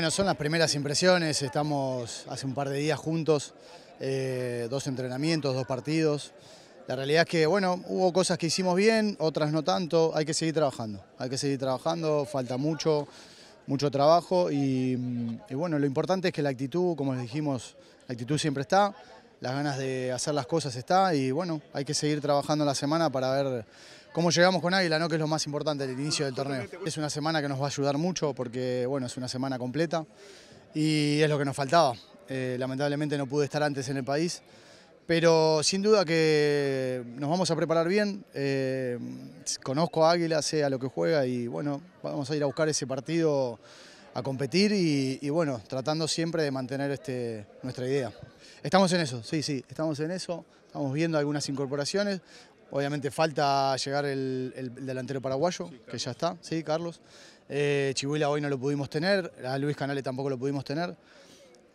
Bueno, son las primeras impresiones, estamos hace un par de días juntos, eh, dos entrenamientos, dos partidos. La realidad es que, bueno, hubo cosas que hicimos bien, otras no tanto, hay que seguir trabajando, hay que seguir trabajando, falta mucho, mucho trabajo y, mm, y bueno, lo importante es que la actitud, como les dijimos, la actitud siempre está, las ganas de hacer las cosas está y bueno, hay que seguir trabajando la semana para ver cómo llegamos con Águila, ¿no? que es lo más importante del inicio del torneo. Es una semana que nos va a ayudar mucho porque bueno, es una semana completa y es lo que nos faltaba. Eh, lamentablemente no pude estar antes en el país, pero sin duda que nos vamos a preparar bien. Eh, conozco a Águila, sé a lo que juega y bueno, vamos a ir a buscar ese partido a competir y, bueno, tratando siempre de mantener este, nuestra idea. Estamos en eso, sí, sí, estamos en eso, estamos viendo algunas incorporaciones, Obviamente falta llegar el, delantero paraguayo, que ya está, sí, Carlos. Eh, Chihuila hoy no lo pudimos tener, a Luis Canales tampoco lo pudimos tener.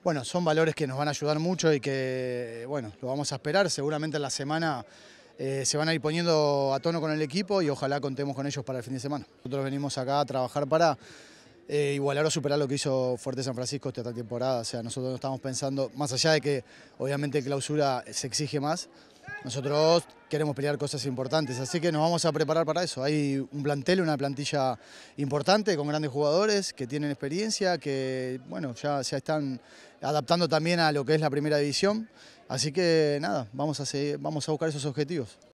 Bueno, son valores que nos van a ayudar mucho y que, bueno, lo vamos a esperar. Seguramente en la semana eh, se van a ir poniendo a tono con el equipo y ojalá contemos con ellos para el fin de semana. Nosotros venimos acá a trabajar para eh, igualar o superar lo que hizo Fuerte San Francisco esta temporada. O sea, nosotros no estamos pensando, más allá de que obviamente clausura se exige más, nosotros queremos pelear cosas importantes, así que nos vamos a preparar para eso. Hay un plantel, una plantilla importante con grandes jugadores que tienen experiencia, que bueno, ya se están adaptando también a lo que es la primera división. Así que nada, vamos vamos a buscar esos objetivos.